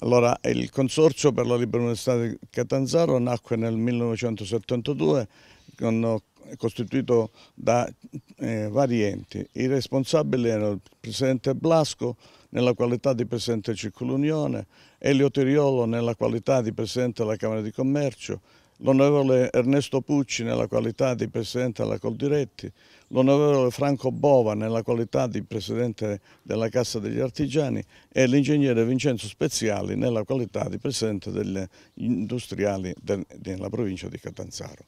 Allora, il Consorzio per la Libera Università di Catanzaro nacque nel 1972 con costituito da eh, vari enti. Il responsabile era il presidente Blasco nella qualità di presidente Circolo Unione, Elio Tiriolo nella qualità di presidente della Camera di Commercio, l'onorevole Ernesto Pucci nella qualità di presidente della Coldiretti, l'onorevole Franco Bova nella qualità di presidente della Cassa degli Artigiani e l'ingegnere Vincenzo Speziali nella qualità di presidente degli industriali della provincia di Catanzaro.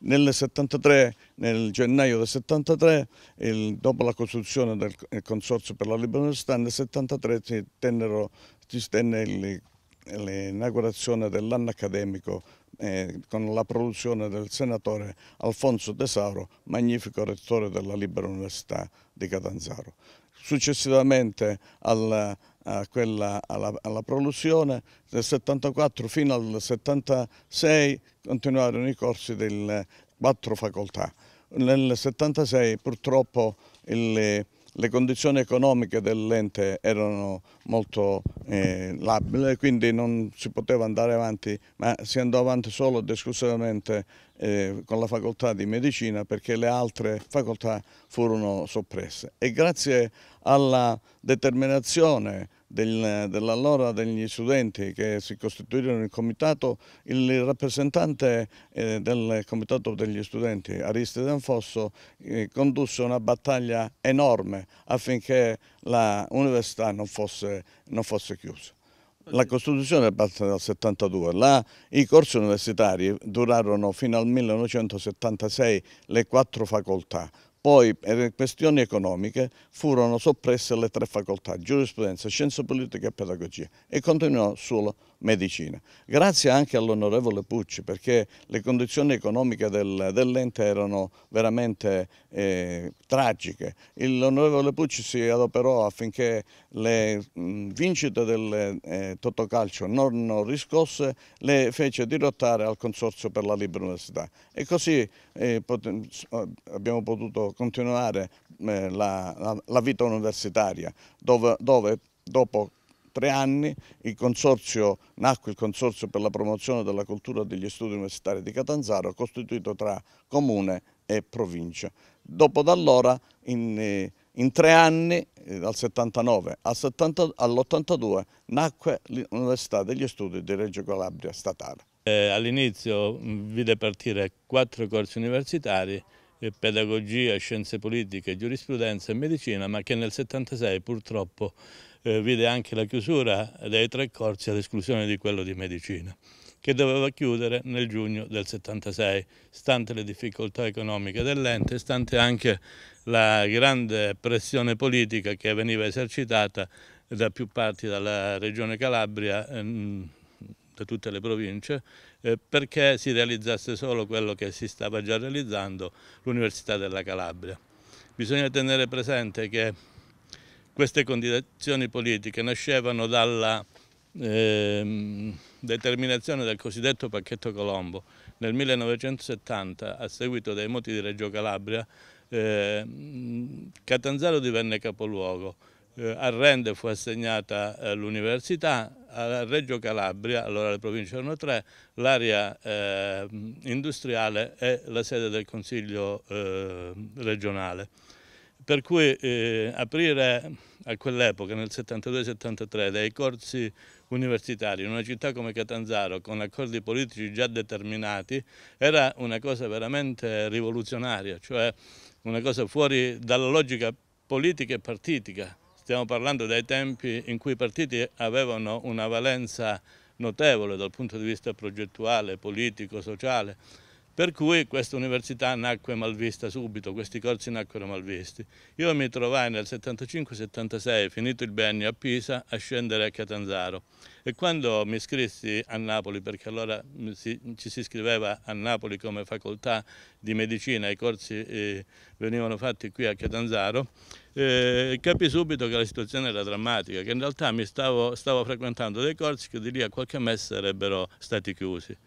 Nel, 73, nel gennaio del 73, il, dopo la costruzione del eh, Consorzio per la Libera Università, nel 73 si, tennero, si tenne il l'inaugurazione dell'anno accademico eh, con la produzione del senatore Alfonso Tesaro, magnifico rettore della Libera Università di Catanzaro. Successivamente alla, quella, alla, alla produzione del 74 fino al 76 continuarono i corsi delle quattro facoltà. Nel 76 purtroppo il le condizioni economiche dell'ente erano molto eh, labili, quindi non si poteva andare avanti, ma si andò avanti solo ed esclusivamente eh, con la facoltà di medicina perché le altre facoltà furono soppresse. E grazie alla determinazione del, dell'allora degli studenti che si costituirono in comitato, il rappresentante eh, del comitato degli studenti, Aristide Anfosso, eh, condusse una battaglia enorme affinché l'università non, non fosse chiusa. La Costituzione è passata dal 72, la, i corsi universitari durarono fino al 1976 le quattro facoltà, poi, per questioni economiche, furono soppresse le tre facoltà, giurisprudenza, scienze politiche e pedagogia, e continuò solo medicina. Grazie anche all'onorevole Pucci, perché le condizioni economiche del, dell'ente erano veramente eh, tragiche. L'onorevole Pucci si adoperò affinché le mh, vincite del eh, Totocalcio non riscosse le fece dirottare al Consorzio per la Libera Università. E così eh, eh abbiamo potuto continuare eh, la, la, la, vita universitaria, dove, dove dopo tre anni il consorzio, nacque il Consorzio per la promozione della cultura degli studi universitari di Catanzaro, costituito tra comune e provincia. Dopo da allora, in, eh, in tre anni, eh, dal 79 all'82, nacque l'Università degli Studi di Reggio Calabria Statale. Eh, all'inizio mm, vide partire quattro corsi universitari eh, pedagogia, scienze politiche, giurisprudenza e medicina, ma che nel 76 purtroppo eh, vide anche la chiusura dei tre corsi ad esclusione di quello di medicina che doveva chiudere nel giugno del 76, stante le difficoltà economiche dell'ente, stante anche la grande pressione politica che veniva esercitata da più parti dalla regione Calabria, ehm, da tutte le province eh, perché si realizzasse solo quello che si stava già realizzando, l'Università della Calabria. Bisogna tenere presente che queste condizioni politiche nascevano dalla eh, determinazione del cosiddetto pacchetto Colombo. Nel 1970, a seguito dei moti di Reggio Calabria, eh, Catanzaro divenne capoluogo eh, a Rende fu assegnata eh, l'università, a Reggio Calabria, allora le province erano tre, l'area eh, industriale e la sede del Consiglio eh, regionale. Per cui eh, aprire a quell'epoca, nel 72-73, dei corsi universitari in una città come Catanzaro con accordi politici già determinati era una cosa veramente rivoluzionaria, cioè una cosa fuori dalla logica politica e partitica Stiamo parlando dei tempi in cui i partiti avevano una valenza notevole dal punto di vista progettuale, politico, sociale per cui questa università nacque malvista subito, questi corsi nacquero malvisti. Io mi trovai nel 75-76, finito il biennio a Pisa, a scendere a Catanzaro e quando mi iscrissi a Napoli, perché allora ci si iscriveva a Napoli come facoltà di medicina, i corsi eh, venivano fatti qui a Catanzaro, eh, capì subito che la situazione era drammatica, che in realtà mi stavo, stavo frequentando dei corsi che di lì a qualche mese sarebbero stati chiusi.